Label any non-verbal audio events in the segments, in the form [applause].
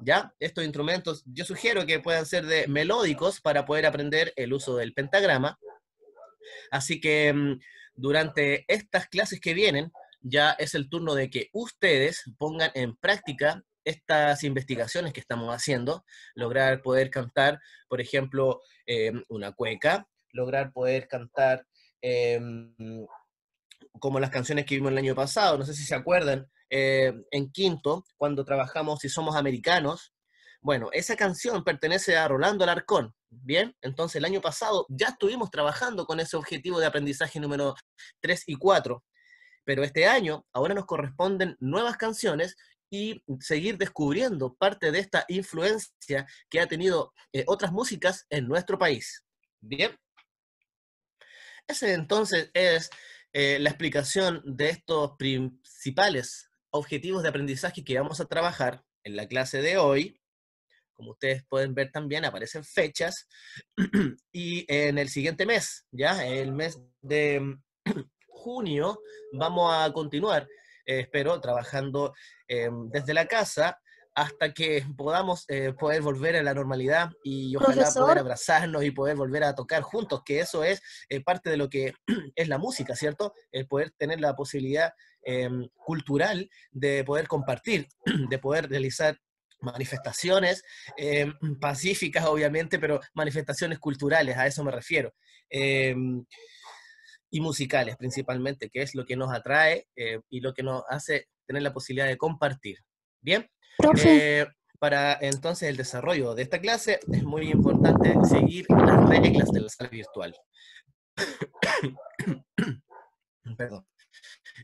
¿Ya? Estos instrumentos yo sugiero que puedan ser de melódicos para poder aprender el uso del pentagrama. Así que mm, durante estas clases que vienen, ya es el turno de que ustedes pongan en práctica estas investigaciones que estamos haciendo, lograr poder cantar, por ejemplo, em, una cueca, lograr poder cantar em, como las canciones que vimos el año pasado, no sé si se acuerdan, eh, en quinto, cuando trabajamos y Somos Americanos. Bueno, esa canción pertenece a Rolando Alarcón, ¿bien? Entonces el año pasado ya estuvimos trabajando con ese objetivo de aprendizaje número 3 y 4, pero este año ahora nos corresponden nuevas canciones y seguir descubriendo parte de esta influencia que ha tenido eh, otras músicas en nuestro país. Bien. Ese entonces es eh, la explicación de estos principales objetivos de aprendizaje que vamos a trabajar en la clase de hoy. Como ustedes pueden ver también, aparecen fechas. [clears throat] y en el siguiente mes, ya, el mes de mm, [clears throat] junio, vamos a continuar, eh, espero, trabajando em, desde la casa hasta que podamos eh, poder volver a la normalidad y ojalá poder abrazarnos y poder volver a tocar juntos, que eso es eh, parte de lo que [clears throat] es la música, ¿cierto? El poder tener la posibilidad em, cultural de poder compartir, [clears throat] de poder realizar manifestaciones em, pacíficas, obviamente, pero manifestaciones culturales, a eso me refiero. Em, y musicales principalmente, que es lo que nos atrae eh, y lo que nos hace tener la posibilidad de compartir. Bien. Eh, para entonces el desarrollo de esta clase es muy importante seguir las reglas de la sala virtual. [coughs]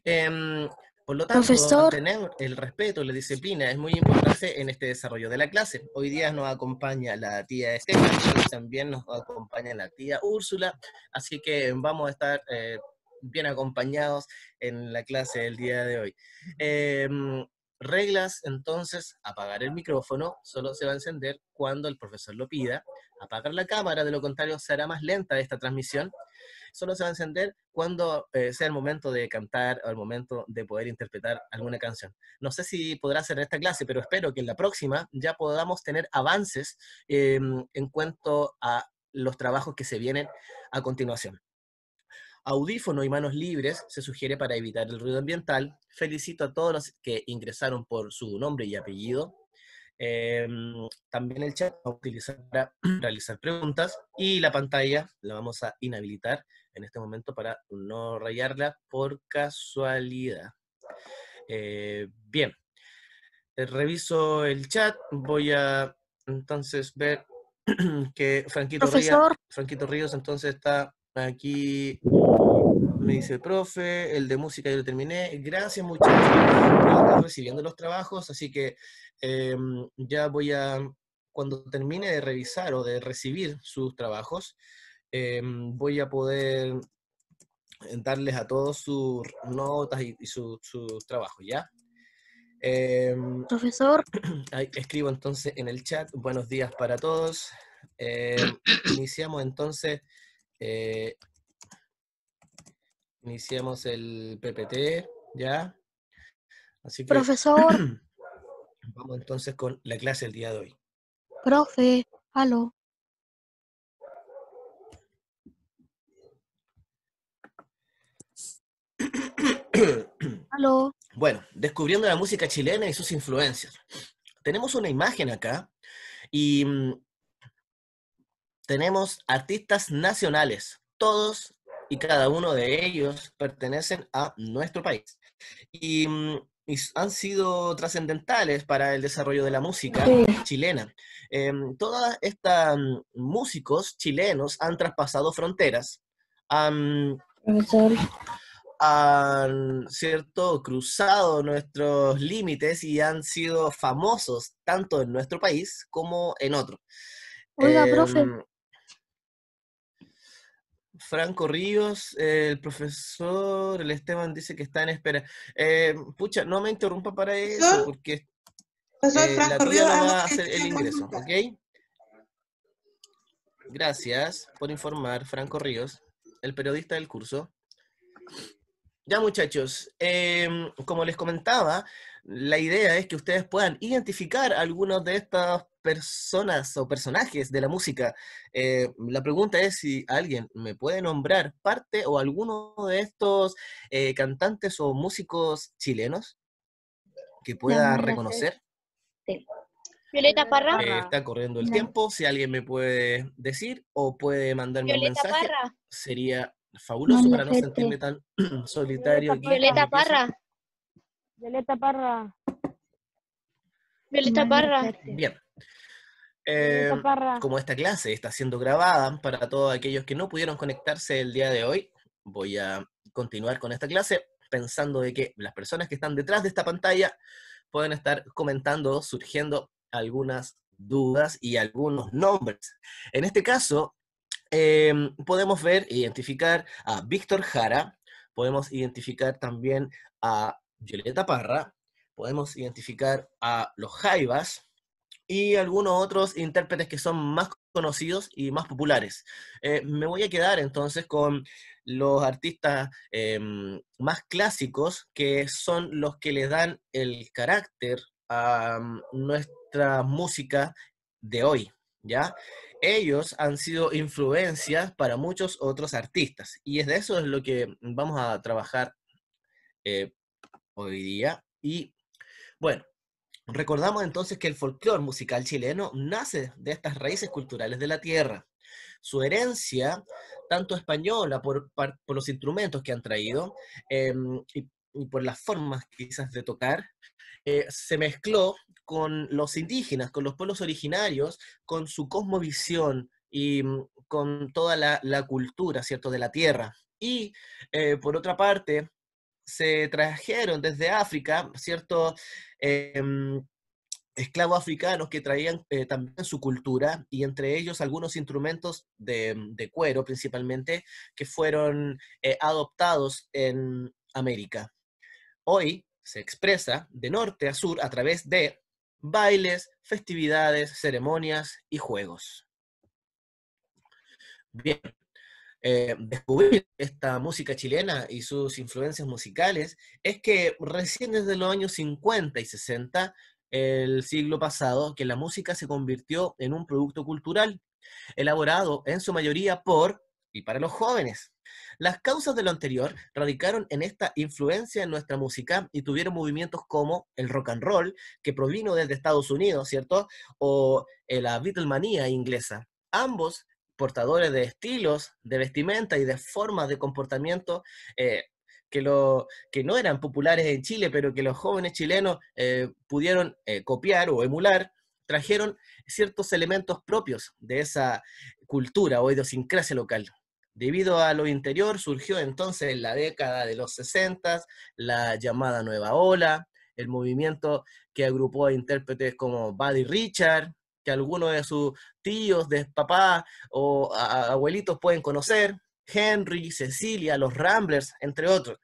Em, por lo tanto, tener el respeto, la disciplina es muy importante en este desarrollo de la clase. Hoy día nos acompaña la tía Estela y también nos acompaña la tía Úrsula, así que vamos a estar eh, bien acompañados en la clase del día de hoy. Em, reglas, entonces, apagar el micrófono, solo se va a encender cuando el profesor lo pida, apagar la cámara, de lo contrario será más lenta esta transmisión, solo se va a encender cuando eh, sea el momento de cantar o el momento de poder interpretar alguna canción. No sé si podrá ser esta clase, pero espero que en la próxima ya podamos tener avances em, en cuanto a los trabajos que se vienen a continuación. Audífono y manos libres se sugiere para evitar el ruido ambiental. Felicito a todos los que ingresaron por su nombre y apellido. Em, también el chat va a utilizar para [clears throat] realizar preguntas y la pantalla la vamos a inhabilitar en este momento para no rayarla por casualidad. Eh, bien, eh, reviso el chat, voy a entonces ver [clears throat] que Franquito, Ríos, Franquito Ríos entonces está Aquí me dice el profe, el de música yo lo terminé. Gracias muchachos por recibiendo los trabajos, así que em, ya voy a, cuando termine de revisar o de recibir sus trabajos, em, voy a poder darles a todos sus notas y, sus trabajos, ¿ya? Em, Profesor. [clears throat] Escribo entonces en el chat, buenos días para todos. iniciamos entonces eh, iniciamos el PPT, ¿ya? Así que, Profesor. [clears throat] Vamos entonces con la clase del día de hoy. Profe, aló. [clears throat] aló. Bueno, descubriendo la música chilena y sus influencias. Tenemos una imagen acá y mm, tenemos artistas nacionales. Todos y cada uno de ellos pertenecen a nuestro país. Y, mm, han sido trascendentales para el desarrollo de la música chilena. Todos em, todas mm, músicos chilenos han traspasado fronteras. Han, cierto cruzado nuestros límites y han sido famosos tanto en nuestro país como en otro. Oiga, em, profe. Franco Ríos, el profesor, el Esteban dice que está en espera. Eh, pucha, no me interrumpa para eso, porque eh, la tuya no va a hacer el ingreso, ¿ok? Gracias por informar, Franco Ríos, el periodista del curso. Ya muchachos, em, como les comentaba, la idea es que ustedes puedan identificar algunos de estas personas o personajes de la música. Eh, la pregunta es si alguien me puede nombrar parte o alguno de estos eh, cantantes o músicos chilenos que pueda reconocer. Violeta eh, Parra. está corriendo el tiempo. Si alguien me puede decir o puede mandarme un mensaje, sería fabuloso para no sentirme este. tan [clears throat] solitario. Violeta Parra. Violeta Parra. Violeta mm, Parra. Bien. Eh, como esta clase está siendo grabada para todos aquellos que no pudieron conectarse el día de hoy, voy a continuar con esta clase pensando de que las personas que están detrás de esta pantalla pueden estar comentando, surgiendo algunas dudas y algunos nombres. En este caso, em, podemos ver, identificar a Víctor Jara, podemos identificar también a Violeta Parra, podemos identificar a los Jaivas y algunos otros intérpretes que son más conocidos y más populares. Eh, me voy a quedar entonces con los artistas em, más clásicos, que son los que le dan el carácter a mm, nuestra música de hoy, ¿ya? Ellos han sido influencias para muchos otros artistas, y es de eso es lo que vamos a trabajar eh, hoy día. Y bueno, recordamos entonces que el folclore musical chileno nace de estas raíces culturales de la tierra. Su herencia, tanto española por, los instrumentos que han traído em, y, por las formas quizás de tocar, eh, se mezcló con los indígenas, con los pueblos originarios, con su cosmovisión y mm, con toda la, cultura, ¿cierto?, de la tierra. Y eh, por otra parte, se trajeron desde África, ¿cierto? Em, esclavos africanos que traían eh, también su cultura y entre ellos algunos instrumentos de, mm, cuero principalmente que fueron eh, adoptados en América. Hoy se expresa de norte a sur a través de bailes, festividades, ceremonias y juegos. Bien, eh, descubrir esta música chilena y sus influencias musicales es que recién desde los años 50 y 60, el siglo pasado, que la música se convirtió en un producto cultural, elaborado en su mayoría por y para los jóvenes. Las causas de lo anterior radicaron en esta influencia en nuestra música y tuvieron movimientos como el rock and roll, que provino desde Estados Unidos, ¿cierto? O eh, la Beatlemanía inglesa. Ambos portadores de estilos, de vestimenta y de formas de comportamiento eh, que, no eran populares en Chile, pero que los jóvenes chilenos eh, pudieron eh, copiar o emular, trajeron ciertos elementos propios de esa cultura o idiosincrasia local. Debido a lo interior surgió entonces en la década de los 60 la llamada Nueva Ola, el movimiento que agrupó a intérpretes como Buddy Richard, que algunos de sus tíos, de papá o abuelitos pueden conocer, Henry, Cecilia, los Ramblers, entre otros.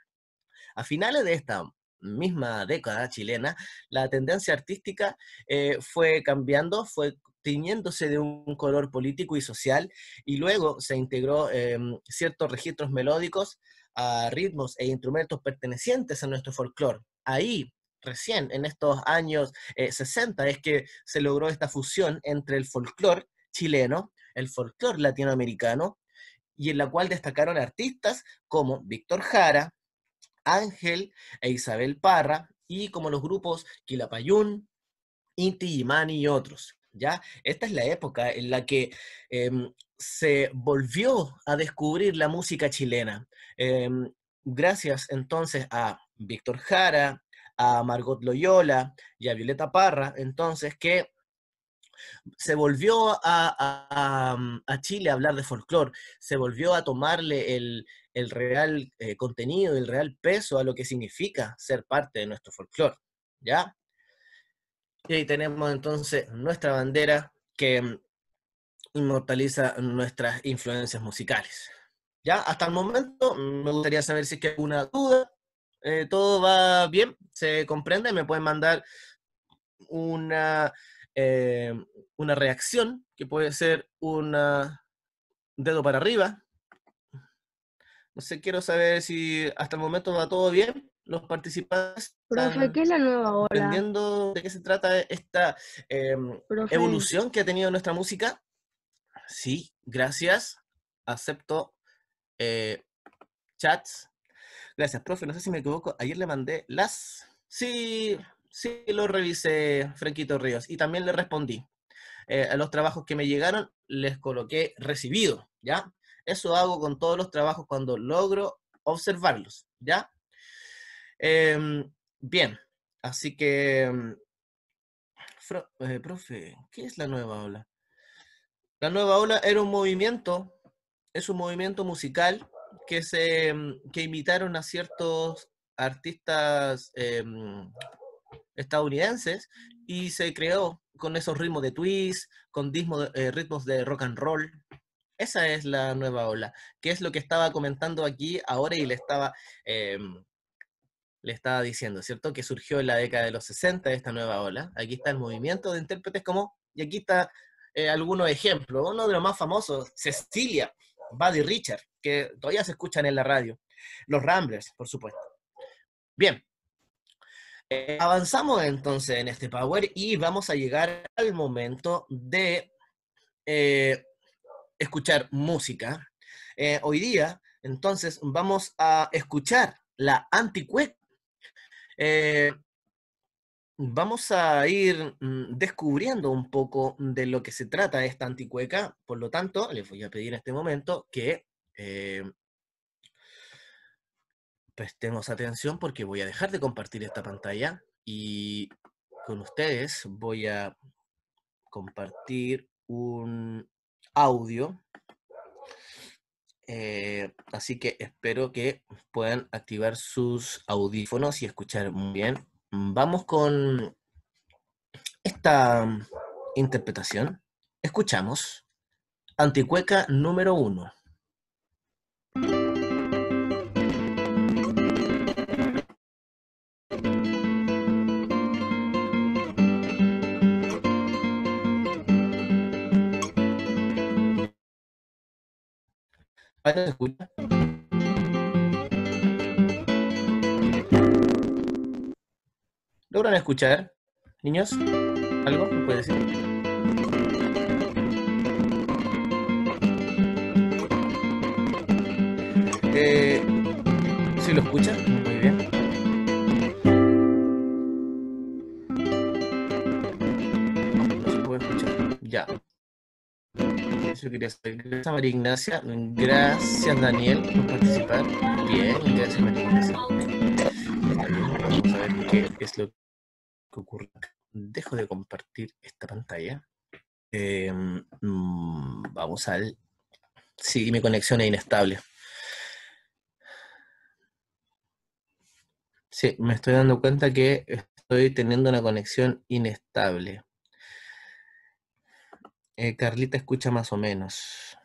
A finales de esta misma década chilena, la tendencia artística eh, fue cambiando, fue tiñéndose de un color político y social, y luego se integró eh, ciertos registros melódicos a ritmos e instrumentos pertenecientes a nuestro folclore. Ahí recién en estos años 60 eh, es que se logró esta fusión entre el folclore chileno, el folclore latinoamericano, y en la cual destacaron artistas como Víctor Jara, Ángel e Isabel Parra, y como los grupos Quilapayún, Inti Yimani y otros. ¿ya? Esta es la época en la que em, se volvió a descubrir la música chilena. Em, gracias entonces a Víctor Jara, a Margot Loyola y a Violeta Parra, entonces que se volvió a, Chile a hablar de folclore, se volvió a tomarle el, real eh, contenido, el real peso a lo que significa ser parte de nuestro folclore, ¿ya? Y ahí tenemos entonces nuestra bandera que inmortaliza nuestras influencias musicales. Ya, hasta el momento me gustaría saber si hay alguna duda, eh, todo va bien, se comprende, me pueden mandar una, eh, una reacción, que puede ser un dedo para arriba. No sé, quiero saber si hasta el momento va todo bien. Los participantes. Profe, ¿qué es la nueva de qué se trata esta em, evolución que ha tenido nuestra música. Sí, gracias. Acepto eh, chats Gracias, profe. No sé si me equivoco. Ayer le mandé las. Sí, sí, lo revisé, Franquito Ríos. Y también le respondí. Eh, a los trabajos que me llegaron, les coloqué recibido, ¿ya? Eso hago con todos los trabajos cuando logro observarlos, ¿ya? Em, bien, así que, em, eh, profe, ¿qué es la nueva ola? La nueva ola era un movimiento, es un movimiento musical que se em, imitaron a ciertos artistas em, estadounidenses y se creó con esos ritmos de twist, con eh, ritmos de rock and roll. Esa es la nueva ola, que es lo que estaba comentando aquí ahora y le estaba, em, le estaba diciendo, ¿cierto? Que surgió en la década de los 60 esta nueva ola. Aquí está el movimiento de intérpretes como, y aquí está eh, algunos ejemplos. Uno de los más famosos, Cecilia, Buddy Richard, que todavía se escuchan en la radio. Los Ramblers, por supuesto. Bien. Eh, avanzamos entonces en este Power y vamos a llegar al momento de eh, escuchar música. Eh, hoy día, entonces, vamos a escuchar la anticueca. Eh, vamos a ir mm, descubriendo un poco de lo que se trata esta anticueca. Por lo tanto, les voy a pedir en este momento que eh, prestemos atención porque voy a dejar de compartir esta pantalla y con ustedes voy a compartir un audio. Eh, así que espero que puedan activar sus audífonos y escuchar muy bien Mm, vamos con esta mm, interpretación. Escuchamos Anticueca número uno. escucha? ¿Logran escuchar? Niños, ¿algo me puede decir? Eh, ¿Sí lo escuchan? Muy bien. No se puede escuchar. Ya. Eso quería saber. Gracias María Ignacia. Gracias Daniel por participar. Bien, gracias María Ignacia. Vamos a ver qué es lo que que ocurre Dejo de compartir esta pantalla. Em, mm, vamos al... Sí, mi conexión es inestable. Sí, me estoy dando cuenta que estoy teniendo una conexión inestable. Eh, Carlita escucha más o menos.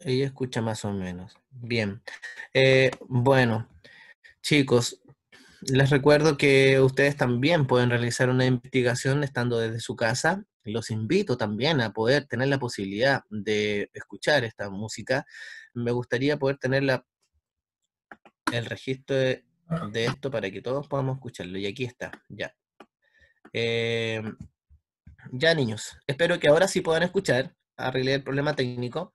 Ella escucha más o menos. Bien. Eh, bueno, chicos, les recuerdo que ustedes también pueden realizar una investigación estando desde su casa. Los invito también a poder tener la posibilidad de escuchar esta música. Me gustaría poder tener la, el registro de, esto para que todos podamos escucharlo. Y aquí está, ya. Eh, ya niños, espero que ahora sí puedan escuchar. Arreglé el problema técnico.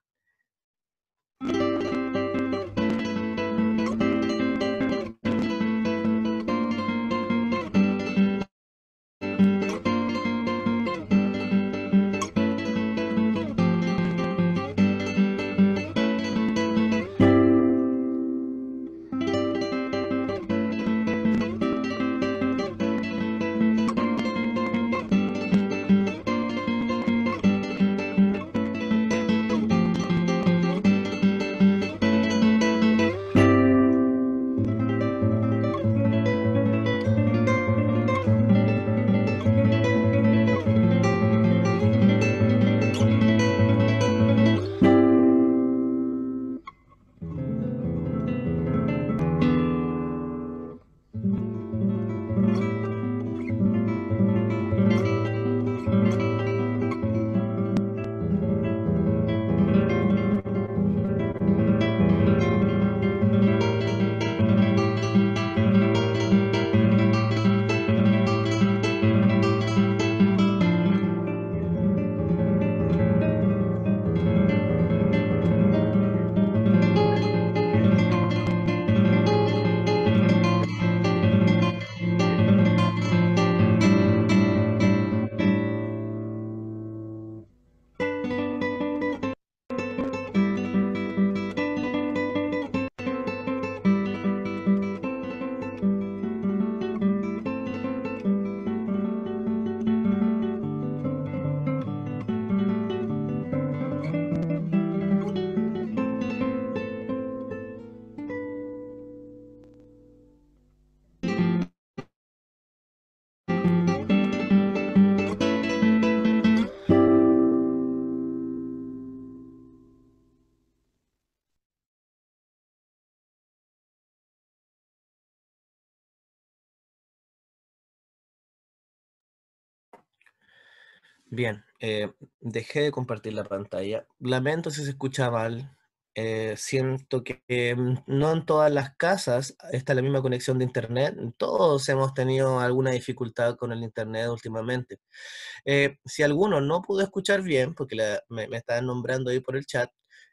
Bien, eh, dejé de compartir la pantalla. Lamento si se escucha mal. Eh, siento que eh, no en todas las casas está la misma conexión de Internet. Todos hemos tenido alguna dificultad con el Internet últimamente. si alguno no pudo escuchar bien, porque me, me estaban nombrando ahí por el chat,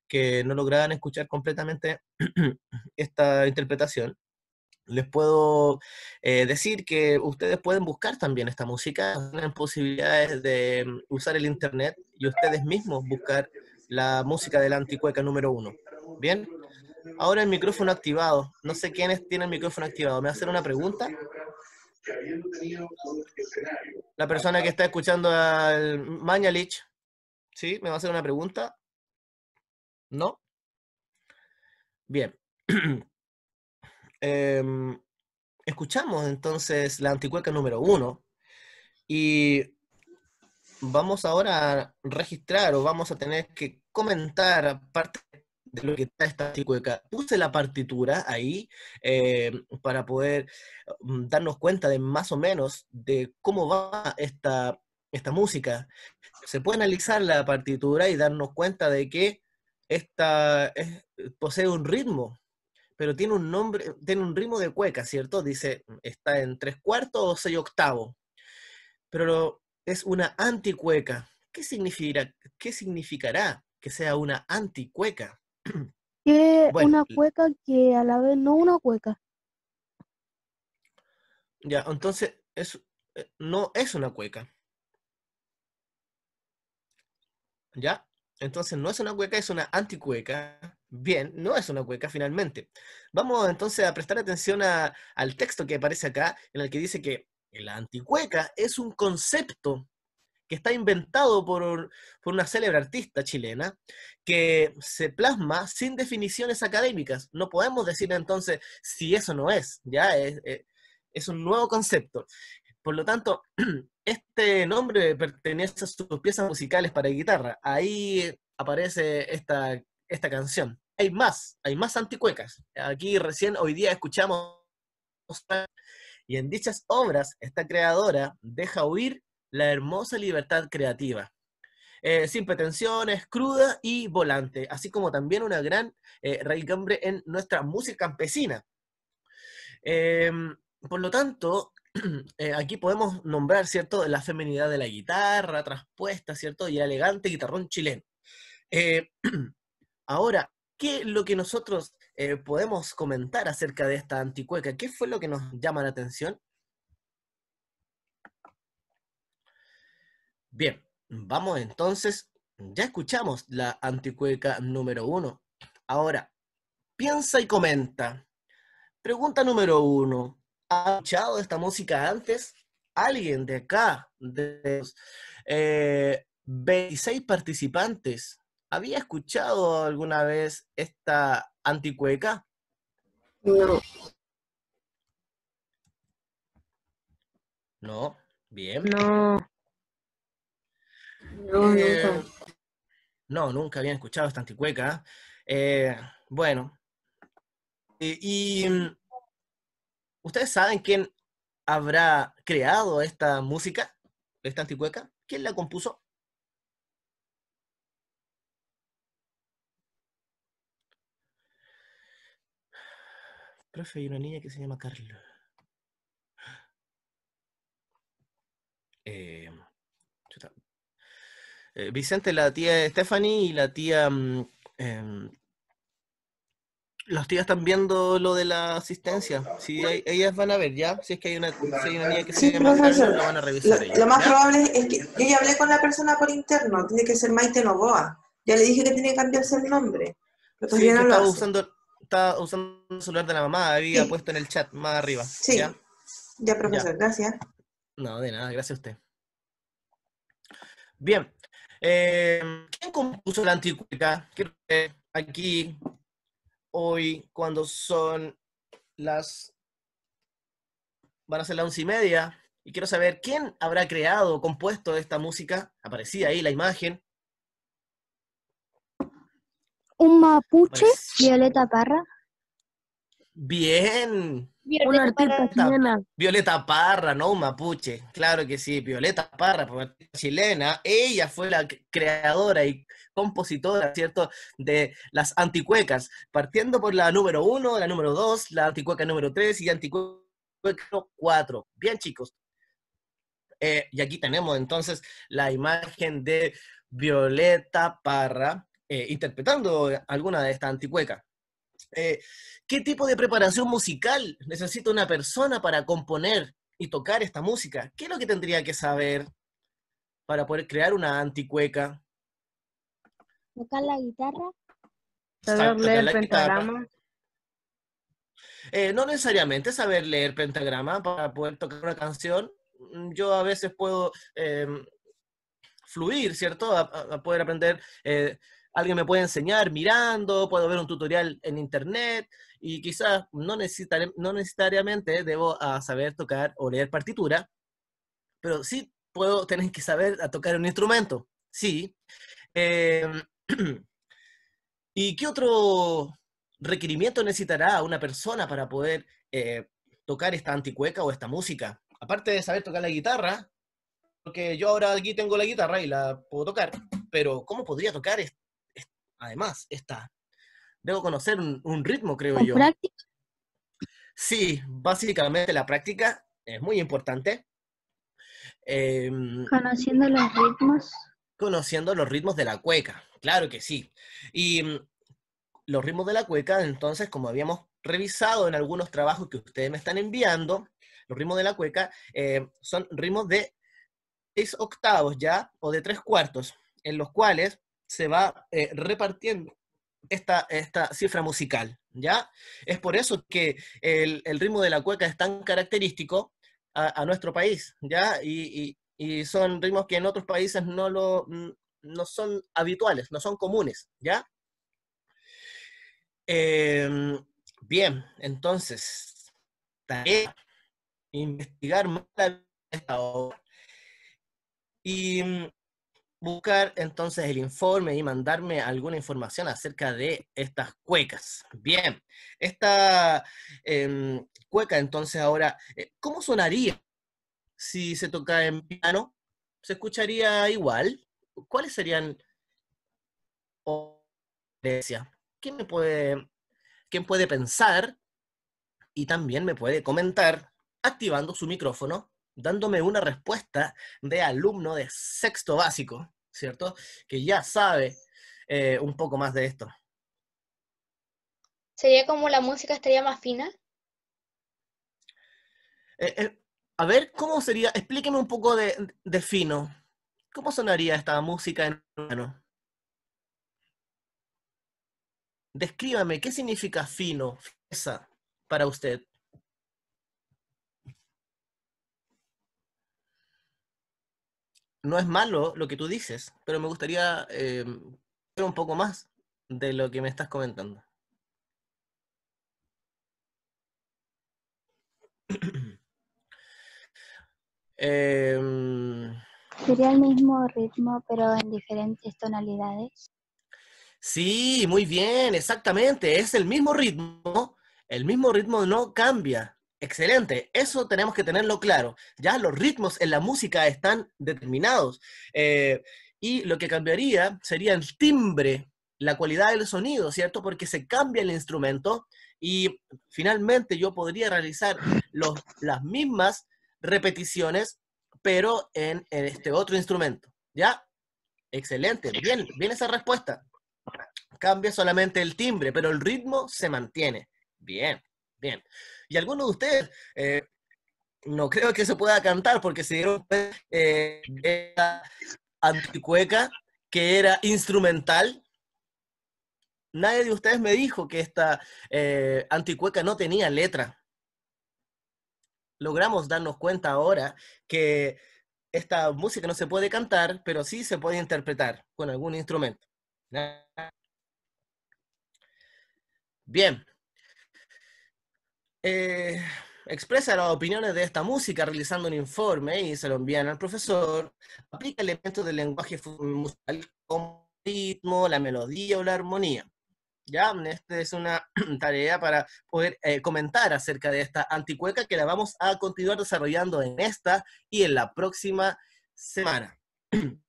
que no lograban escuchar completamente [clears throat] esta interpretación, les puedo eh, decir que ustedes pueden buscar también esta música, tienen posibilidades de mm, usar el internet y ustedes mismos buscar la música del anticueca número uno. Bien, ahora el micrófono activado. No sé quiénes tiene el micrófono activado. ¿Me a hacer una pregunta? La persona que está escuchando al Mañalich, ¿sí? ¿Me va a hacer una pregunta? ¿No? Bien. [clears throat] Em, escuchamos entonces la anticueca número uno y vamos ahora a registrar o vamos a tener que comentar parte de lo que está esta anticueca. Puse la partitura ahí em, para poder mm, darnos cuenta de más o menos de cómo va esta, esta música. Se puede analizar la partitura y darnos cuenta de que esta posee un ritmo pero tiene un nombre, tiene un ritmo de cueca, ¿cierto? Dice, mm, está en tres cuartos o seis octavos, pero es una anticueca. ¿Qué significará, qué significará que sea una anticueca? [clears throat] Que una cueca que a la vez no una cueca. Ya, entonces eh, no es una cueca. ¿Ya? Entonces no es una cueca, es una anticueca. Bien, no es una cueca finalmente. Vamos entonces a prestar atención al texto que aparece acá, en el que dice que la anticueca es un concepto que está inventado por, una célebre artista chilena, que se plasma sin definiciones académicas. No podemos decir entonces si eso no es, ya es, un nuevo concepto. Por lo tanto, [clears throat] este nombre pertenece a sus piezas musicales para guitarra. Ahí aparece esta, esta canción. Hay más, hay más anticuecas. Aquí recién hoy día escuchamos y en dichas obras esta creadora deja huir la hermosa libertad creativa. Eh, sin pretensiones, cruda y volante, así como también una gran eh, en nuestra música campesina. Em, por lo tanto, [clears throat] Eh, aquí podemos nombrar, ¿cierto?, la feminidad de la guitarra, traspuesta, ¿cierto?, y el elegante guitarrón chileno. Eh, [clears throat] ahora, ¿qué es lo que nosotros eh, podemos comentar acerca de esta anticueca? ¿Qué fue lo que nos llama la atención? Bien, vamos entonces, ya escuchamos la anticueca número uno. Ahora, piensa y comenta. Pregunta número uno, ha escuchado esta música antes, alguien de acá, de los 26 eh, participantes, había escuchado alguna vez esta anticueca? No. No, bien. No. No, eh, nunca. No, habían escuchado esta anticueca. Eh, bueno, y ¿Ustedes saben quién habrá creado esta música, esta anticueca? ¿Quién la compuso? Profe, hay una niña que se llama Carla. Eh, eh, Vicente, la tía Stephanie y la tía mm, em, ¿Los tías están viendo lo de la asistencia. Si ellas van a ver ya. Si es que hay una, hay una niña que se llama, lo van a revisar. Lo, lo más probable es que yo ya hablé con la persona por interno. Tiene que ser Maite Novoa. Ya le dije que tiene que cambiarse el nombre. sí, Usando, estaba usando el celular de la mamá. Había puesto en el chat más arriba. Sí. Ya, ya profesor. Gracias. No, de nada. Gracias a usted. Bien. Eh, ¿Quién compuso la anticuidad? que aquí hoy cuando son las... Van a ser las once y media. Y quiero saber quién habrá creado o compuesto esta música. Aparecía ahí la imagen. Un mapuche, Violeta Parra. Bien. Violeta Parra. Violeta Parra, no un mapuche. Claro que sí, Violeta Parra, chilena. Ella fue la creadora y compositora, ¿cierto?, de las anticuecas, partiendo por la número uno, la número dos, la anticueca número tres y anticueca número cuatro. Bien, chicos. Eh, y aquí tenemos entonces la imagen de Violeta Parra eh, interpretando alguna de estas anticuecas. Eh, ¿Qué tipo de preparación musical necesita una persona para componer y tocar esta música? ¿Qué es lo que tendría que saber para poder crear una anticueca? tocar la guitarra. Saber leer pentagrama. Eh, no necesariamente saber leer pentagrama para poder tocar una canción. Mm, yo a veces puedo em, fluir, ¿cierto? A, poder aprender. Eh, alguien me puede enseñar mirando, puedo ver un tutorial en internet y quizás no, necesitar, no necesariamente debo saber tocar o leer partitura, pero sí puedo tener que saber tocar un instrumento. Sí. Em, [clears throat] ¿Y qué otro requerimiento necesitará una persona para poder eh, tocar esta anticueca o esta música? Aparte de saber tocar la guitarra, porque yo ahora aquí tengo la guitarra y la puedo tocar, pero ¿cómo podría tocar además esta? Debo conocer un, ritmo, creo yo. Práctica? Sí, básicamente la práctica es muy importante. Em, conociendo los ritmos. Conociendo los ritmos de la cueca, Claro que sí. Y mm, los ritmos de la cueca, entonces, como habíamos revisado en algunos trabajos que ustedes me están enviando, los ritmos de la cueca eh, son ritmos de seis octavos ya, o de tres cuartos, en los cuales se va eh, repartiendo esta, esta cifra musical, ¿ya? Es por eso que el, ritmo de la cueca es tan característico a, nuestro país, ¿ya? y, son ritmos que en otros países no lo, mm, no son habituales, no son comunes, ¿ya? Em, bien, entonces, tarea, investigar más esta obra y mm, buscar entonces el informe y mandarme alguna información acerca de estas cuecas. Bien, esta em, cueca entonces ahora, eh, ¿cómo sonaría si se toca en piano? ¿Se escucharía igual? ¿cuáles serían ¿Quién me puede, quién puede pensar y también me puede comentar activando su micrófono, dándome una respuesta de alumno de sexto básico, ¿cierto? Que ya sabe eh, un poco más de esto. ¿Sería como la música estaría más fina? Eh, eh, a ver, ¿cómo sería? Explíqueme un poco de fino. ¿Cómo sonaría esta música en piano? Descríbame, ¿qué significa fino, fiesa, para usted? No es malo lo que tú dices, pero me gustaría ver em, un poco más de lo que me estás comentando. eh, [clears throat] ¿Sería el mismo ritmo pero en diferentes tonalidades? Sí, muy bien, exactamente. Es el mismo ritmo, el mismo ritmo no cambia. Excelente, eso tenemos que tenerlo claro. Ya los ritmos en la música están determinados. Eh, y lo que cambiaría sería el timbre, la cualidad del sonido, ¿cierto? Porque se cambia el instrumento y finalmente yo podría realizar las mismas repeticiones pero en, este otro instrumento. ¿Ya? Excelente, bien, bien esa respuesta. Cambia solamente el timbre, pero el ritmo se mantiene. Bien, bien. Y algunos de ustedes, eh, no creo que se pueda cantar porque se dieron eh, esta anticueca que era instrumental. Nadie de ustedes me dijo que esta eh, anticueca no tenía letra logramos darnos cuenta ahora que esta música no se puede cantar, pero sí se puede interpretar con algún instrumento. Bien. Eh, expresa las opiniones de esta música realizando un informe y se lo envían al profesor. Aplica elementos del lenguaje musical como el ritmo, la melodía o la armonía. Ya, esta es una [clears throat] tarea para poder eh, comentar acerca de esta anticueca que la vamos a continuar desarrollando en esta y en la próxima semana. [clears throat]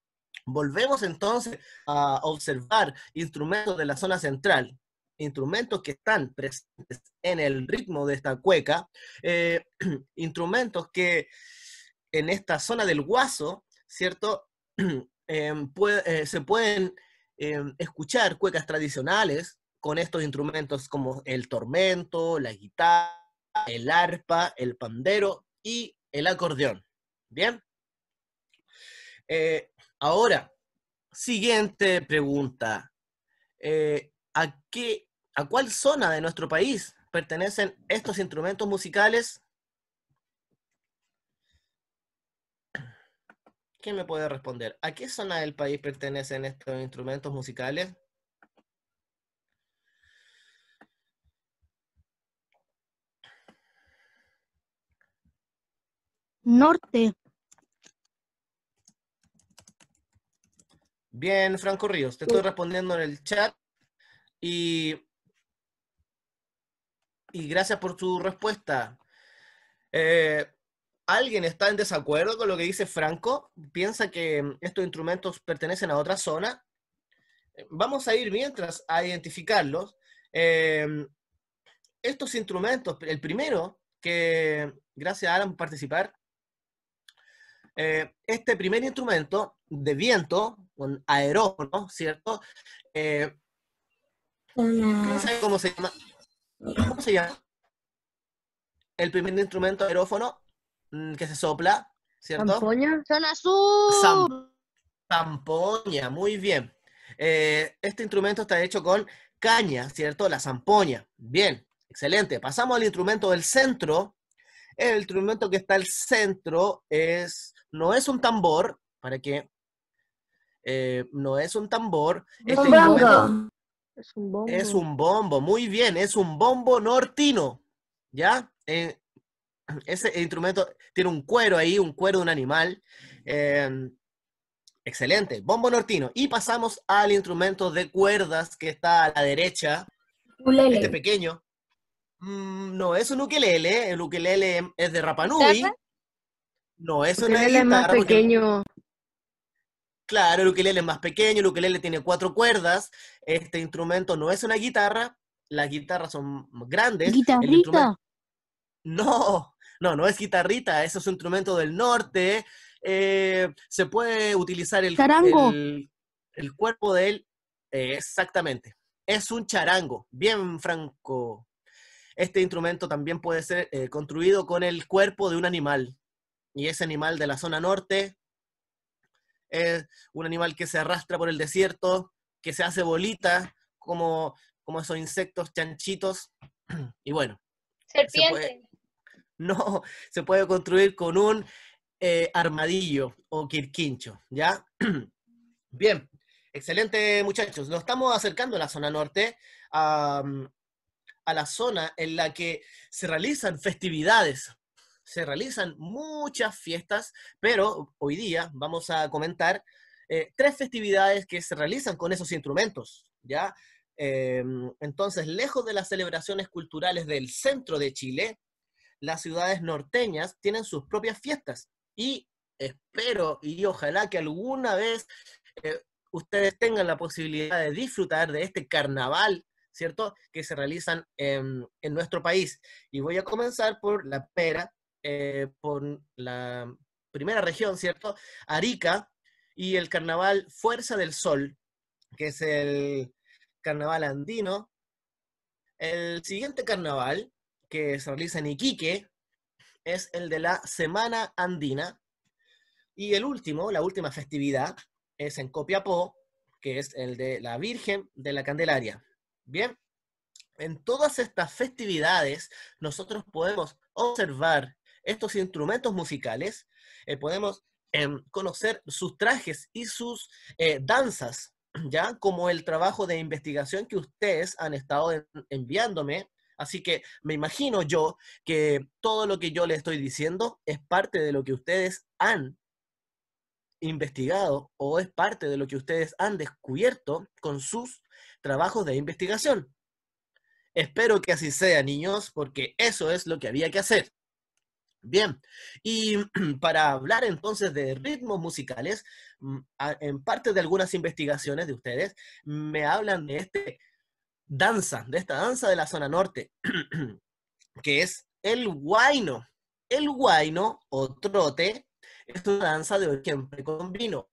Volvemos entonces a observar instrumentos de la zona central, instrumentos que están presentes en el ritmo de esta cueca, eh, [clears throat] instrumentos que en esta zona del guaso, ¿cierto? Em, eh, se pueden em, escuchar cuecas tradicionales, con estos instrumentos como el tormento, la guitarra, el arpa, el pandero y el acordeón. ¿Bien? Eh, ahora, siguiente pregunta. Eh, ¿a, qué, ¿A cuál zona de nuestro país pertenecen estos instrumentos musicales? ¿Quién me puede responder? ¿A qué zona del país pertenecen estos instrumentos musicales? Norte. Bien, Franco Ríos, te estoy respondiendo en el chat y, y gracias por tu respuesta. Eh, ¿Alguien está en desacuerdo con lo que dice Franco? ¿Piensa que mm, estos instrumentos pertenecen a otra zona? Eh, vamos a ir mientras a identificarlos. Eh, estos instrumentos, el primero que, gracias a Alan por participar, eh, este primer instrumento de viento, con aerófono, ¿cierto? Eh, cómo se llama. ¿Cómo se llama? El primer instrumento aerófono mm, que se sopla, ¿cierto? Zampoña. Son azul. zampoña, muy bien. Eh, este instrumento está hecho con caña, ¿cierto? La zampoña. Bien, excelente. Pasamos al instrumento del centro. El instrumento que está al centro es no es un tambor, para que eh, no es un tambor. Es este un bombo. Es un bombo, muy bien, es un bombo nortino, ¿ya? Eh, [clears throat] ese instrumento tiene un cuero ahí, un cuero de un animal. Em, excelente, bombo nortino. Y pasamos al instrumento de cuerdas que está a la derecha. Este pequeño. Mm, no, es un ukelele. El ukelele es de Rapanui. No, eso no es guitarra. más pequeño. Claro, el ukelele es más pequeño, el ukelele tiene cuatro cuerdas. Este instrumento no es una guitarra, las guitarras son grandes. ¿Guitarrita? No, no, no es guitarrita, eso es un instrumento del norte. Eh, se puede utilizar el, charango. el, cuerpo de él. exactamente. Es un charango, bien franco. Este instrumento también puede ser eh, construido con el cuerpo de un animal. Y ese animal de la zona norte es un animal que se arrastra por el desierto, que se hace bolita, como, como esos insectos chanchitos. [clears throat] Y bueno. Serpiente. [laughs] no, se puede construir con un eh, armadillo o quirquincho, ¿ya? [clears throat] Bien, excelente muchachos. Nos estamos acercando a la zona norte, a la zona en la que se realizan festividades se realizan muchas fiestas, pero hoy día vamos a comentar eh, tres festividades que se realizan con esos instrumentos, ¿ya? Em, entonces, lejos de las celebraciones culturales del centro de Chile, las ciudades norteñas tienen sus propias fiestas y espero y ojalá que alguna vez eh, ustedes tengan la posibilidad de disfrutar de este carnaval, ¿cierto? Que se realizan en, en nuestro país. Y voy a comenzar por la pera, eh, por la primera región, ¿cierto? Arica y el carnaval Fuerza del Sol, que es el carnaval andino. El siguiente carnaval que se realiza en Iquique es el de la Semana Andina. Y el último, la última festividad, es en Copiapó, que es el de la Virgen de la Candelaria. Bien, en todas estas festividades nosotros podemos observar estos instrumentos musicales, eh, podemos em, conocer sus trajes y sus eh, danzas, ya como el trabajo de investigación que ustedes han estado enviándome. Así que me imagino yo que todo lo que yo le estoy diciendo es parte de lo que ustedes han investigado o es parte de lo que ustedes han descubierto con sus trabajos de investigación. Espero que así sea, niños, porque eso es lo que había que hacer. Bien, y [clears throat] para hablar entonces de ritmos musicales, mm, en parte de algunas investigaciones de ustedes me hablan de esta danza, de esta danza de la zona norte, [clears throat] que es el guayno. El guayno o trote es una danza de origen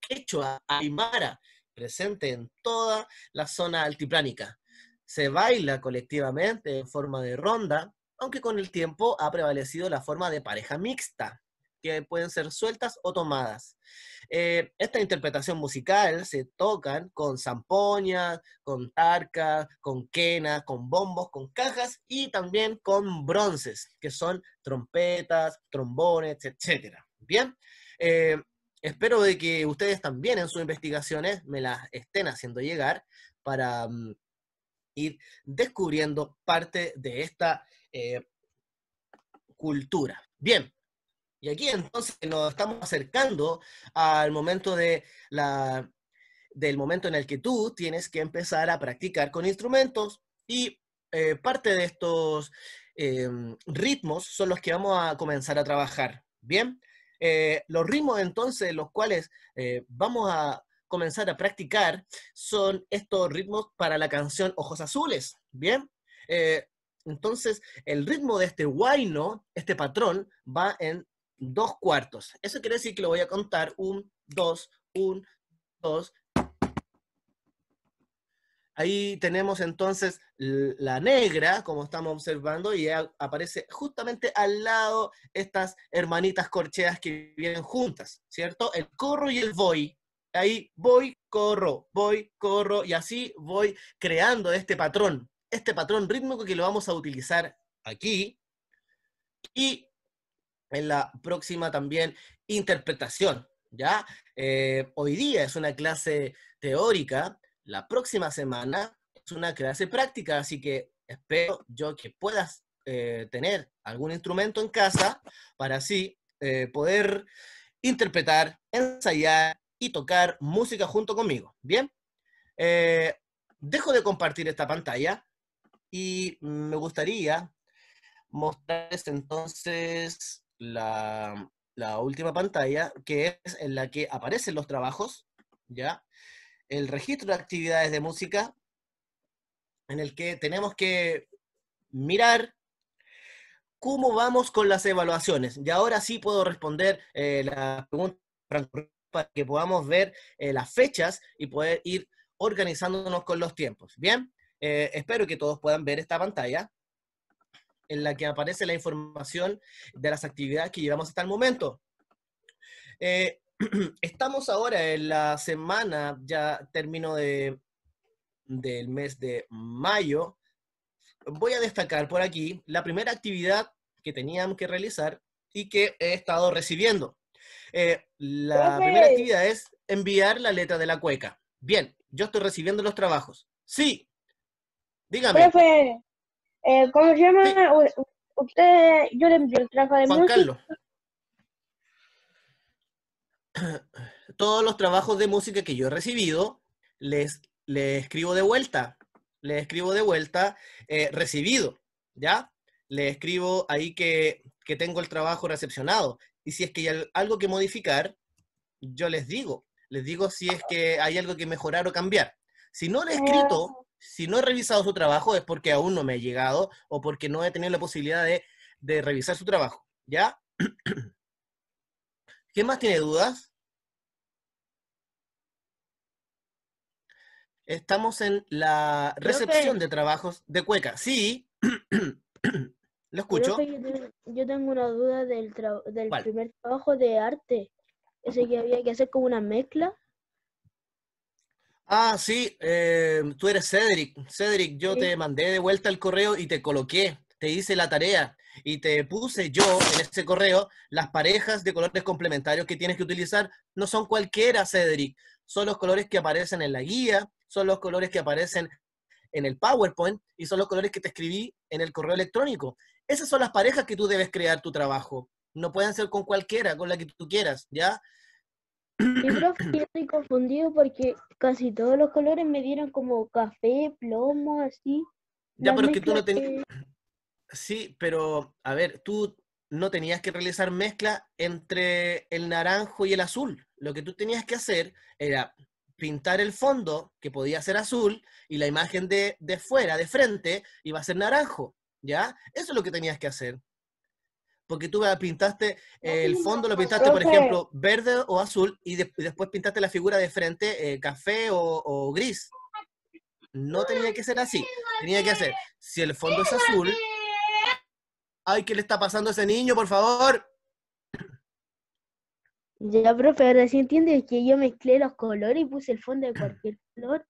hecho a aymara, presente en toda la zona altiplánica. Se baila colectivamente en forma de ronda, aunque con el tiempo ha prevalecido la forma de pareja mixta, que pueden ser sueltas o tomadas. Eh, esta interpretación musical se tocan con zampoñas, con tarcas, con quenas, con bombos, con cajas y también con bronces, que son trompetas, trombones, etc. Bien, eh, espero de que ustedes también en sus investigaciones me las estén haciendo llegar para mm, ir descubriendo parte de esta eh, cultura. Bien, y aquí entonces nos estamos acercando al momento de la, del momento en el que tú tienes que empezar a practicar con instrumentos y eh, parte de estos em, ritmos son los que vamos a comenzar a trabajar. Bien, eh, los ritmos entonces los cuales vamos a comenzar a practicar son estos ritmos para la canción Ojos Azules. Bien, entonces, el ritmo de este no este patrón, va en dos cuartos. Eso quiere decir que lo voy a contar un, dos, un, dos. Ahí tenemos entonces la negra, como estamos observando, y aparece justamente al lado estas hermanitas corcheas que vienen juntas, ¿cierto? El corro y el voy. Ahí voy, corro, voy, corro, y así voy creando este patrón, este patrón rítmico que lo vamos a utilizar aquí y en la próxima también interpretación. ¿ya? Eh, hoy día es una clase teórica, la próxima semana es una clase práctica, así que espero yo que puedas eh, tener algún instrumento en casa para así eh, poder interpretar, ensayar y tocar música junto conmigo. Bien, dejo de compartir esta pantalla y me gustaría mostrarles entonces la, última pantalla, que es en la que aparecen los trabajos, ¿ya? El registro de actividades de música, en el que tenemos que mirar cómo vamos con las evaluaciones. Y ahora sí puedo responder eh, la pregunta para que podamos ver eh, las fechas y poder ir organizándonos con los tiempos. Bien, eh, espero que todos puedan ver esta pantalla en la que aparece la información de las actividades que llevamos hasta el momento. Eh, [clears throat] estamos ahora en la semana, ya término de, del mes de mayo. Voy a destacar por aquí la primera actividad que teníamos que realizar y que he estado recibiendo. Eh, la primera actividad es enviar la letra de la cueca. Bien, yo estoy recibiendo los trabajos. Sí, Dígame. Eh, ¿cómo se llama? Usted, yo le envío el trabajo de Juan música. Carlos. [clears throat] Todos los trabajos de música que yo he recibido, les, escribo de vuelta. Les escribo de vuelta eh, recibido, ¿ya? Le escribo ahí que, tengo el trabajo recepcionado. Y si es que hay algo que modificar, yo les digo. Les digo si es que hay algo que mejorar o cambiar. Si no lo he ah. escrito, si no he revisado su trabajo es porque aún no me ha llegado o porque no he tenido la posibilidad de, revisar su trabajo, ¿ya? [clears throat] ¿Quién más tiene dudas? Estamos en la recepción de trabajos de Cueca. Sí, [clears throat] lo escucho. yo tengo una duda del, del primer trabajo de arte. Ese que había que hacer como una mezcla. Ah, sí, eh, tú eres Cedric. Cedric, yo te mandé de vuelta el correo y te coloqué, te hice la tarea y te puse yo en ese correo las parejas de colores complementarios que tienes que utilizar. No son cualquiera, Cedric, son los colores que aparecen en la guía, son los colores que aparecen en el PowerPoint y son los colores que te escribí en el correo electrónico. Esas son las parejas que tú debes crear tu trabajo. No pueden ser con cualquiera, con la que tú quieras, ¿ya? que [clears throat] estoy confundido porque casi todos los colores me dieron como café, plomo, así. Ya, pero es que tú no tenías... [clears throat] Sí, pero a ver, tú no tenías que realizar mezcla entre el naranjo y el azul. Lo que tú tenías que hacer era pintar el fondo, que podía ser azul, y la imagen de, de fuera, de frente, iba a ser naranjo. ¿Ya? Eso es lo que tenías que hacer porque tú pintaste el fondo, lo pintaste, por ejemplo, verde o azul, y, después pintaste la figura de frente eh, café o, gris. No tenía que ser así. Tenía que hacer, si el fondo es azul... Ay, ¿qué le está pasando a ese niño, por favor? Ya, profe, ahora sí entiendes que yo mezclé los colores y puse el fondo de cualquier color.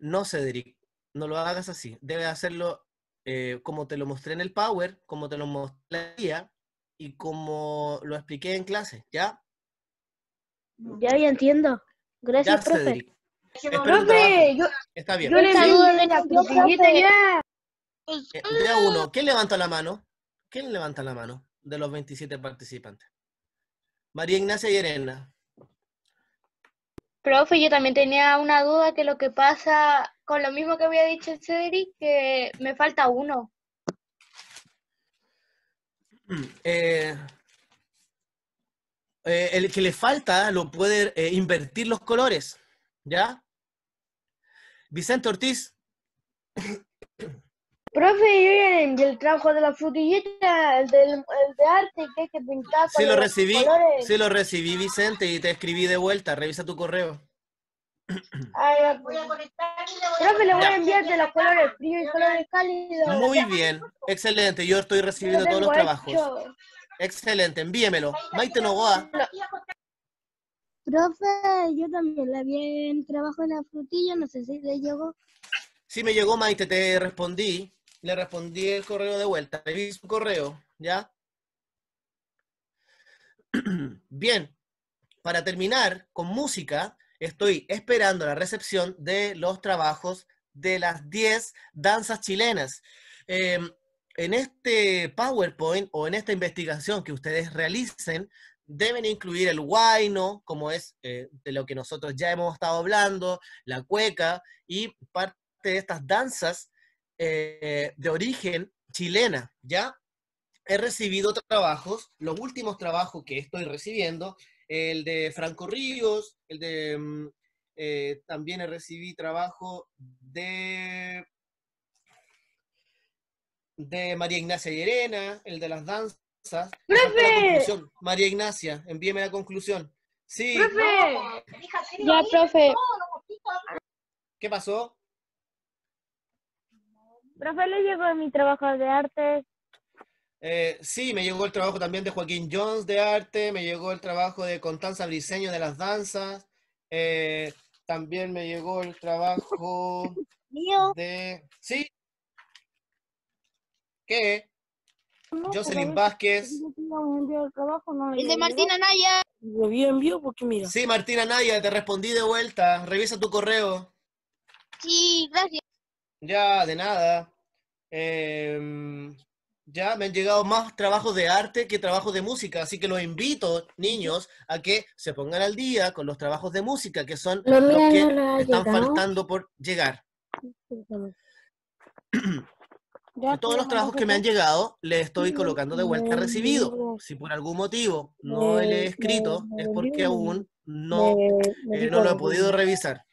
No, Cedric, no lo hagas así. Debe hacerlo eh, como te lo mostré en el Power, como te lo mostré en y como lo expliqué en clase, ¿ya? Ya, ya entiendo. Gracias, profe. Profe, está bien. Yo le saludo de la pues, eh, mm. uno, ¿quién levanta la mano? ¿Quién levanta la mano de los 27 participantes? María Ignacia y Elena. Profe, yo también tenía una duda que lo que pasa con lo mismo que había dicho Cedric, que me falta uno. [clears throat] Eh, eh, el que le falta lo puede eh, invertir los colores, ¿ya? Vicente Ortiz. [coughs] Profe, y el trabajo de la frutillita, el, del, de arte que hay que lo recibí, sí lo recibí, Vicente, y te escribí de vuelta. Revisa tu correo voy a conectar le voy a enviar de los colores fríos y colores cálidos. Muy bien, excelente. Yo estoy recibiendo todos los trabajos. Excelente, envíemelo. Maite Nogoa. Profe, yo también le vi en trabajo en la frutilla, no sé si le llegó. Sí, me llegó Maite, te respondí. Le respondí el correo de vuelta. le vi su correo, ¿ya? [clears throat] Bien, para terminar con música, estoy esperando la recepción de los trabajos de las 10 danzas chilenas. Em, en este PowerPoint o en esta investigación que ustedes realicen, deben incluir el guayno, como es eh, de lo que nosotros ya hemos estado hablando, la cueca y parte de estas danzas eh, de origen chilena, ¿ya? He recibido trabajos, los últimos trabajos que estoy recibiendo el de Franco Ríos, el de... Mm, eh, también recibí trabajo de, de María Ignacia Llerena, el de las danzas. ¡Profe! María Ignacia, envíeme la conclusión. Sí. ¡Profe! ya, profe. ¿Qué pasó? Profe, le llegó mi trabajo de arte. Eh, sí, me llegó el trabajo también de Joaquín Jones de arte, me llegó el trabajo de Constanza Briseño de las danzas, eh, también me llegó el trabajo ¿Mío? de... Sí. ¿Qué? Jocelyn Vázquez. El, de Martina Naya. Lo vi porque mira. Sí, Martina Naya, te respondí de vuelta. Revisa tu correo. Sí, gracias. Ya, de nada. Eh, ya me han llegado más trabajos de arte que trabajos de música, así que los invito, niños, a que se pongan al día con los trabajos de música, que son los que están faltando por llegar. [clears throat] Ya, todos los trabajos que me han llegado, les estoy colocando de vuelta recibido. Si por algún motivo no le he escrito, es porque aún no, eh, no lo he podido revisar.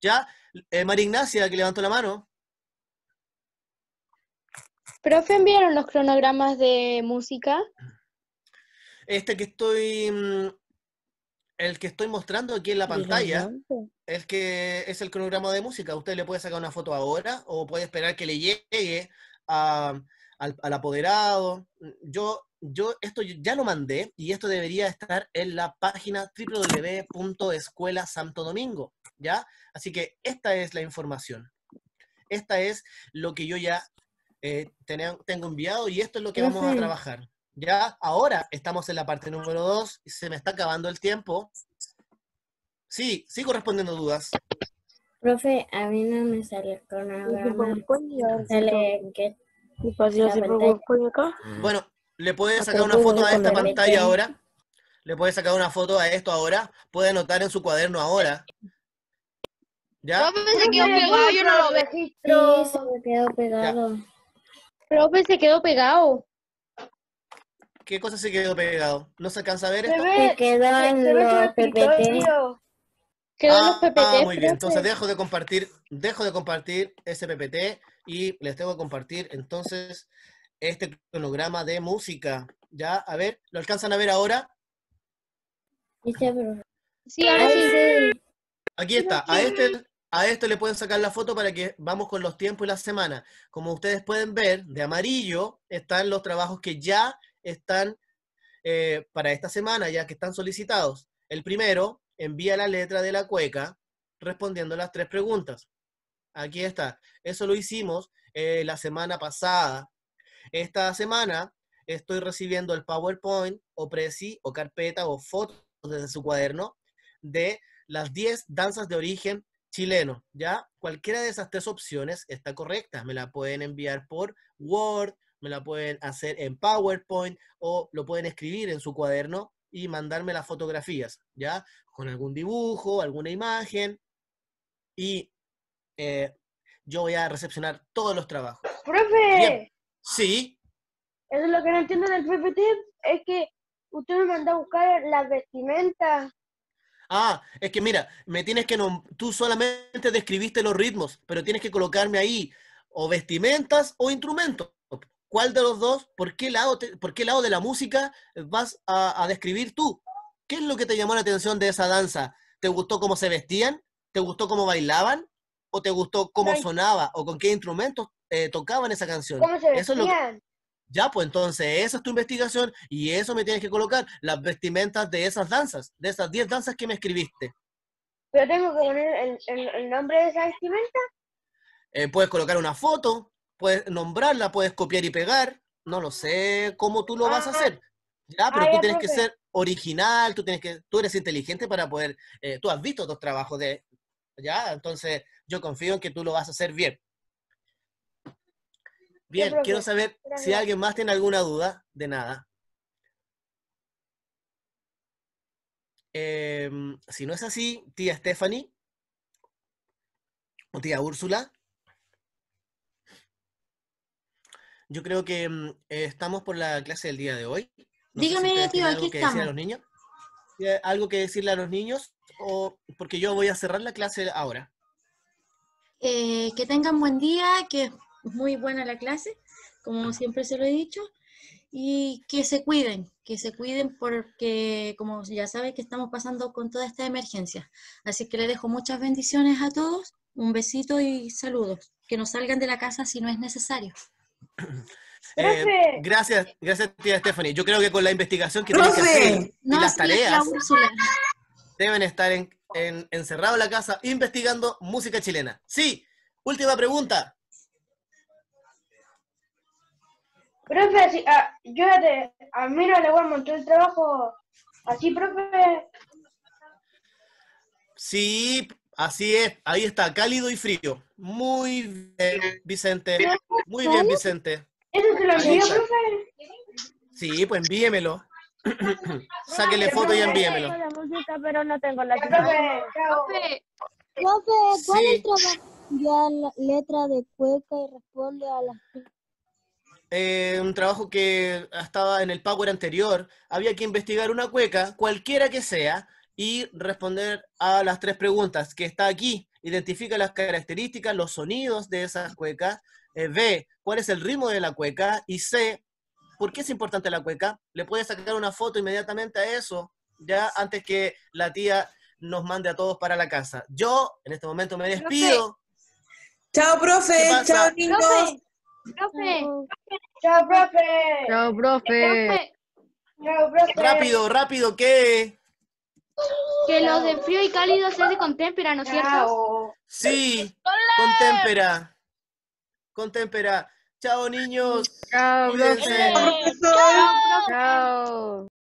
¿Ya? Eh, María Ignacia, que levantó la mano. Profe, ¿enviaron los cronogramas de música? Este que estoy. Mm, el que estoy mostrando aquí en la pantalla, que es el cronograma de música. Usted le puede sacar una foto ahora o puede esperar que le llegue a, al, apoderado. Yo, yo esto ya lo mandé y esto debería estar en la página www.escuelasantodomingo, ¿ya? Así que esta es la información. Esta es lo que yo ya eh, tengo enviado y esto es lo que vamos a trabajar. Ya ahora estamos en la parte número 2, se me está acabando el tiempo. Sí, sigo respondiendo dudas. Profe, a mí no me sale el cronograma. Pues, mm. bueno, le puede sacar una foto a esta pantalla ahora. Le puede sacar una foto a esto ahora. Puede anotar en su cuaderno ahora. ¿Ya? yo no lo registro. me quedó pegado. Profe, se quedó pegado. ¿Qué cosa se quedó pegado? ¿No se alcanza a ver esto? Se quedó en los PPT. Quedó los PPT. Ah, ah muy bien. Entonces dejo de compartir, dejo de compartir ese PPT y les tengo que compartir entonces este cronograma de música. Ya, a ver, ¿lo alcanzan a ver ahora? Sí, sí. Aquí está. A este, a esto le pueden sacar la foto para que vamos con los tiempos y las semanas. Como ustedes pueden ver, de amarillo están los trabajos que ya están eh, para esta semana, ya que están solicitados. El primero, envía la letra de la cueca respondiendo las tres preguntas. Aquí está. Eso lo hicimos eh, la semana pasada. Esta semana estoy recibiendo el PowerPoint o Prezi o carpeta o fotos desde su cuaderno de las 10 danzas de origen Chileno, ¿ya? Cualquiera de esas tres opciones está correcta. Me la pueden enviar por Word, me la pueden hacer en PowerPoint o lo pueden escribir en su cuaderno y mandarme las fotografías, ¿ya? Con algún dibujo, alguna imagen y eh, yo voy a recepcionar todos los trabajos. ¡Profe! Sí. Eso es lo que no entiendo del PPT, es que usted me mandó a buscar las vestimentas Ah, es que mira, me tienes que tú solamente describiste los ritmos, pero tienes que colocarme ahí o vestimentas o instrumentos. ¿Cuál de los dos? ¿Por qué lado, por qué lado de la música vas a, describir tú? ¿Qué es lo que te llamó la atención de esa danza? ¿Te gustó cómo se vestían? ¿Te gustó cómo bailaban? ¿O te gustó cómo sonaba? ¿O con qué instrumentos eh, tocaban esa canción? ¿Cómo se Eso ya, pues entonces esa es tu investigación y eso me tienes que colocar, las vestimentas de esas danzas, de esas 10 danzas que me escribiste. ¿Pero tengo que poner el, nombre de esa vestimenta? Eh, puedes colocar una foto, puedes nombrarla, puedes copiar y pegar, no lo sé cómo tú lo vas a ah. hacer. Ya, pero ah, tú tienes que ser original, tú tienes que, tú eres inteligente para poder, eh, tú has visto otros trabajos de, ya, entonces yo confío en que tú lo vas a hacer bien. Bien, quiero saber si alguien más tiene alguna duda, de nada. Em, si no es así, tía Stephanie o tía Úrsula, yo creo que em, estamos por la clase del día de hoy. Dígame, tío, algo aquí que estamos. ¿Algo que decirle a los niños? O, porque yo voy a cerrar la clase ahora. Eh, que tengan buen día, que muy buena la clase, como siempre se lo he dicho, y que se cuiden, que se cuiden porque como ya saben que estamos pasando con toda esta emergencia. Así que le dejo muchas bendiciones a todos, un besito y saludos. Que no salgan de la casa si no es necesario. [clears throat] Eh, gracias, gracias tía Stephanie. Yo creo que con la investigación que tienen que hacer y las tareas deben estar en, en la casa investigando música chilena. Sí, última pregunta. Profe, si, ah, yo te, a mí no le voy a montar el trabajo así, profe. Sí, así es. Ahí está, cálido y frío. Muy bien, Vicente. Muy bien, Vicente. ¿Eso se lo envío, profe? Sí, pues envíemelo. [clears throat] Sáquele foto y envíemelo. La música, pero no tengo la profe, profe, ¿cuál es la letra de cueca y responde a las eh, un trabajo que estaba en el Power anterior, había que investigar una cueca, cualquiera que sea, y responder a las tres preguntas que está aquí. Identifica las características, los sonidos de esas cuecas. B, eh, cuál es el ritmo de la cueca. Y C, ¿por qué es importante la cueca? Le puedes sacar una foto inmediatamente a eso, ya antes que la tía nos mande a todos para la casa. Yo, en este momento, me despido. Chao, profe. Chao, Nico. Profe. Chao, profe. Chao, profe. Chao, profe. Rápido, rápido, ¿qué? Que los de frío y cálido se hace con témpera, ¿no es cierto? Sí, con témpera. Con témpera. Chao, niños. Chao, profe. Chao.